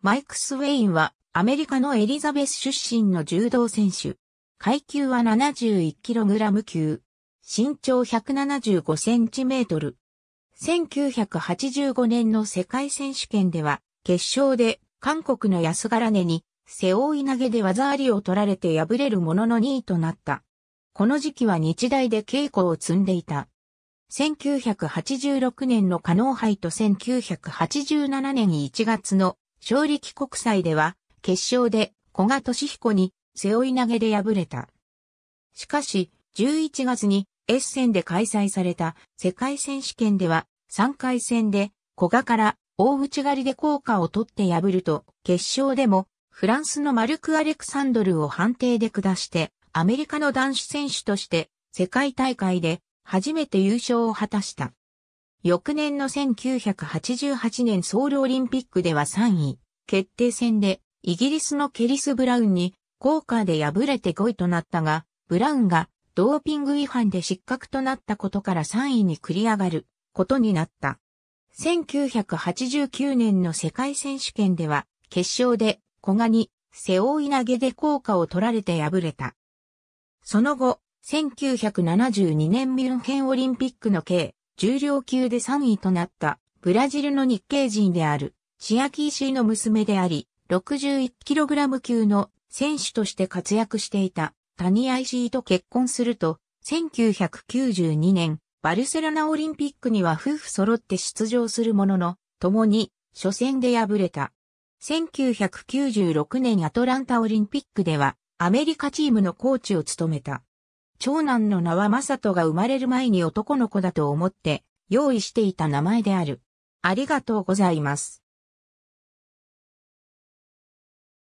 マイクス・ウェインはアメリカのエリザベス出身の柔道選手。階級は 71kg 級。身長 175cm。1985年の世界選手権では、決勝で韓国の安柄根に背負い投げで技ありを取られて敗れるものの2位となった。この時期は日大で稽古を積んでいた。1986年のー・ハ杯と1987年1月の勝力国際では、決勝で古賀俊彦に背負い投げで敗れた。しかし、11月にエッセンで開催された世界選手権では、3回戦で古賀から大内狩りで効果を取って破ると、決勝でもフランスのマルク・アレクサンドルを判定で下して、アメリカの男子選手として世界大会で初めて優勝を果たした。翌年の1988年ソウルオリンピックでは3位、決定戦でイギリスのケリス・ブラウンに効果で敗れて5位となったが、ブラウンがドーピング違反で失格となったことから3位に繰り上がることになった。1989年の世界選手権では決勝で古賀に背負い投げで効果を取られて敗れた。その後、1972年ミュンヘンオリンピックの計重量級で3位となったブラジルの日系人であるチアキーシーの娘であり、61kg 級の選手として活躍していたタニアイシーと結婚すると、1992年バルセロナオリンピックには夫婦揃って出場するものの、共に初戦で敗れた。1996年アトランタオリンピックではアメリカチームのコーチを務めた。長男の名は正人が生まれる前に男の子だと思って用意していた名前である。ありがとうございます。